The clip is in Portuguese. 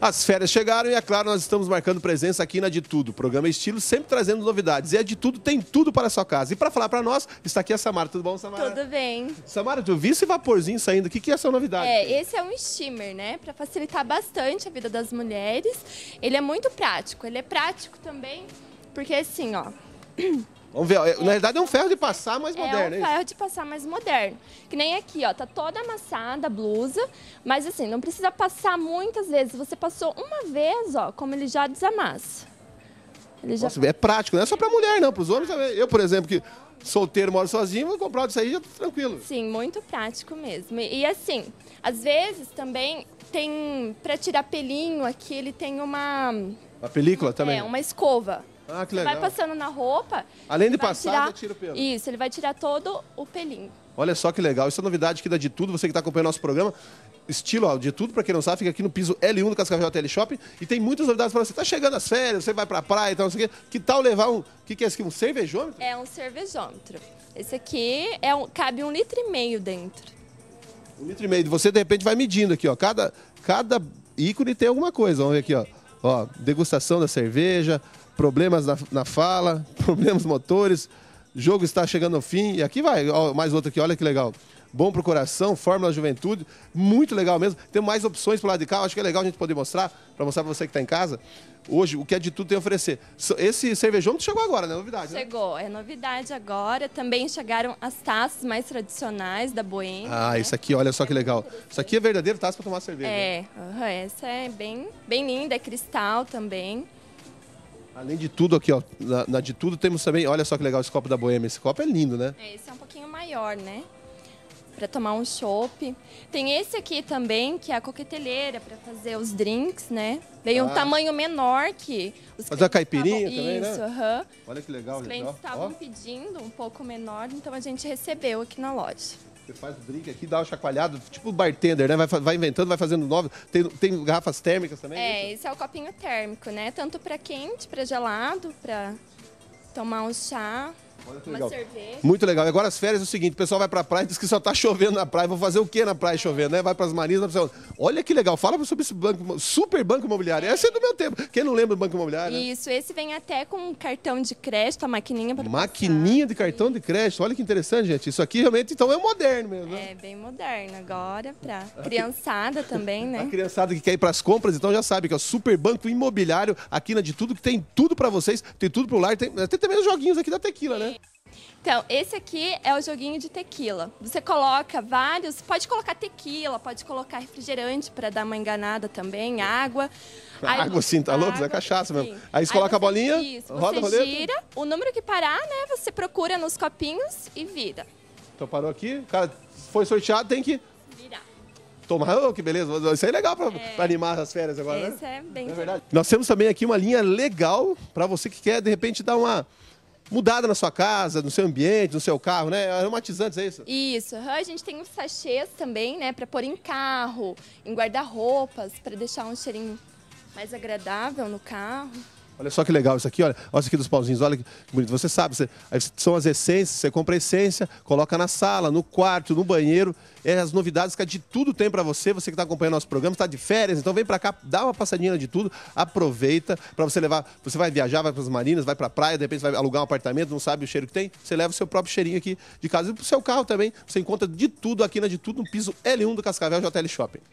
As férias chegaram e, é claro, nós estamos marcando presença aqui na De Tudo, programa estilo, sempre trazendo novidades. E a De Tudo tem tudo para a sua casa. E para falar para nós, está aqui a Samara. Tudo bom, Samara? Tudo bem. Samara, tu vi esse vaporzinho saindo? O que, que é essa novidade? É, esse é um steamer, né? Para facilitar bastante a vida das mulheres. Ele é muito prático. Ele é prático também, porque assim, ó... Vamos ver, é, na verdade é um ferro de passar mais é moderno, É um ferro de passar mais moderno. Que nem aqui, ó, tá toda amassada a blusa, mas assim, não precisa passar muitas vezes. Você passou uma vez, ó, como ele já desamassa. Ele já... Nossa, é prático, não é só pra mulher, não, pros homens também. Eu, por exemplo, que solteiro, moro sozinho, vou comprar isso aí já tá tranquilo. Sim, muito prático mesmo. E, assim, às vezes também tem, para tirar pelinho aqui, ele tem uma... Uma película também? É, uma escova. Ah, que legal. Vai passando na roupa. Além de passar, tirar... tira o pelo. Isso, ele vai tirar todo o pelinho. Olha só que legal. Isso é novidade aqui da De Tudo. Você que está acompanhando nosso programa, estilo ó, de tudo, para quem não sabe, fica aqui no piso L1 do Cascavel Tele Shopping e tem muitas novidades para você. está chegando as férias, você vai para a praia e tal, não sei o quê. Que tal levar um, que que é esse aqui, um cervejômetro? É um cervejômetro. Esse aqui é um, cabe um litro e meio dentro. Um litro e meio. Você, de repente, vai medindo aqui, ó. Cada, cada ícone tem alguma coisa. Vamos ver aqui, ó. Ó, degustação da cerveja, problemas na, na fala, problemas motores, jogo está chegando ao fim. E aqui vai, ó, mais outro aqui, olha que legal bom pro coração, Fórmula Juventude, muito legal mesmo. Tem mais opções pro lado de cá, acho que é legal a gente poder mostrar, para mostrar para você que tá em casa. Hoje, o que é de tudo tem a oferecer. Esse cervejão chegou agora, né? É novidade, né? Chegou, né? é novidade agora. Também chegaram as taças mais tradicionais da Boêmia. Ah, né? isso aqui, olha só que legal. Isso aqui é verdadeiro taça para tomar cerveja. É, uhum, essa é bem, bem linda, é cristal também. Além de tudo aqui, ó, na, na, de tudo temos também, olha só que legal esse copo da Boêmia. Esse copo é lindo, né? É, esse é um pouquinho maior, né? para tomar um chopp. Tem esse aqui também, que é a coqueteleira para fazer os drinks, né? Veio ah. um tamanho menor que os Fazer a caipirinha tavam... também, né? Isso, né? Olha que legal, Os clientes estavam pedindo um pouco menor, então a gente recebeu aqui na loja. Você faz o drink aqui, dá uma chacoalhada, tipo bartender, né? Vai, vai inventando, vai fazendo novos. Tem, tem garrafas térmicas também? É, isso? esse é o copinho térmico, né? Tanto para quente, para gelado, para tomar um chá. Muito legal. Muito legal. E agora as férias é o seguinte, o pessoal vai pra praia e diz que só tá chovendo na praia. Vou fazer o que na praia chovendo, né? Vai pras marinas, vai pra... Olha que legal. Fala sobre esse banco, super banco imobiliário. É. Esse é do meu tempo. Quem não lembra do banco imobiliário? Né? Isso, né? esse vem até com cartão de crédito, a maquininha pra Maquininha de cartão de crédito. Olha que interessante, gente. Isso aqui realmente, então, é moderno mesmo. Né? É, bem moderno agora pra criançada também, né? A criançada que quer ir pras compras, então já sabe que é o super banco imobiliário aqui na de tudo, que tem tudo pra vocês, tem tudo pro lar, tem até também os joguinhos aqui da tequila, né? Então, esse aqui é o joguinho de tequila. Você coloca vários, pode colocar tequila, pode colocar refrigerante para dar uma enganada também, água. Aí, água sim, tá louco? É cachaça sim. mesmo. Aí você Aí coloca você, a bolinha, isso, roda você a gira, o número que parar, né? Você procura nos copinhos e vira. Então parou aqui, cara, foi sorteado, tem que tomar. Oh, que beleza. Isso é legal para é. animar as férias agora, é, né? Isso né? é bem é verdade. Nós temos também aqui uma linha legal para você que quer, de repente, dar uma mudada na sua casa, no seu ambiente, no seu carro, né? Aromatizantes, é isso? Isso. A gente tem os sachês também, né? Para pôr em carro, em guarda-roupas, para deixar um cheirinho mais agradável no carro. Olha só que legal isso aqui, olha. Olha isso aqui dos pauzinhos, olha que bonito. Você sabe, você, são as essências, você compra a essência, coloca na sala, no quarto, no banheiro. É as novidades que a de tudo tem para você. Você que está acompanhando nosso programa, está de férias, então vem para cá, dá uma passadinha de tudo, aproveita para você levar. Você vai viajar, vai para as marinas, vai para a praia, de repente vai alugar um apartamento, não sabe o cheiro que tem, você leva o seu próprio cheirinho aqui de casa e para o seu carro também. Você encontra de tudo aqui na De Tudo no piso L1 do Cascavel JL Shopping.